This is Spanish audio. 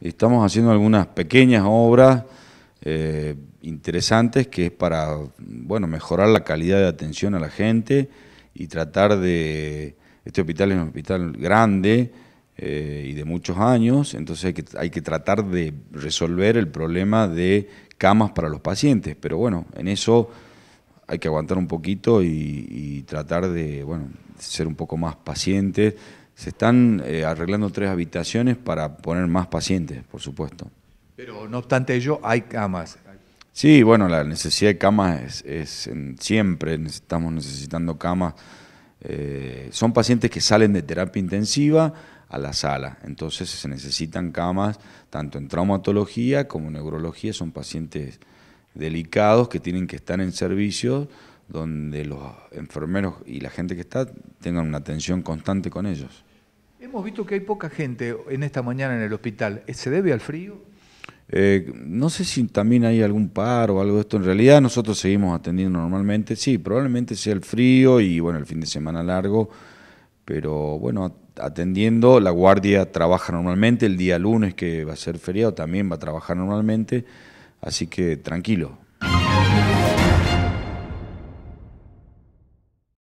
Estamos haciendo algunas pequeñas obras eh, interesantes que es para bueno, mejorar la calidad de atención a la gente y tratar de... Este hospital es un hospital grande eh, y de muchos años, entonces hay que, tratar de resolver el problema de camas para los pacientes, pero bueno, en eso hay que aguantar un poquito y, tratar de bueno, ser un poco más pacientes, se están eh, arreglando tres habitaciones para poner más pacientes, por supuesto. Pero no obstante ello, hay camas. Sí, bueno, la necesidad de camas es, siempre, estamos necesitando camas. Eh, son pacientes que salen de terapia intensiva a la sala, entonces se necesitan camas tanto en traumatología como en neurología, son pacientes delicados que tienen que estar en servicios donde los enfermeros y la gente que está tengan una atención constante con ellos. Hemos visto que hay poca gente en esta mañana en el hospital. ¿Se debe al frío? Eh, no sé si también hay algún paro o algo de esto. En realidad nosotros seguimos atendiendo normalmente. Sí, probablemente sea el frío y bueno, el fin de semana largo. Pero bueno, atendiendo, la guardia trabaja normalmente. El día lunes que va a ser feriado también va a trabajar normalmente. Así que tranquilo.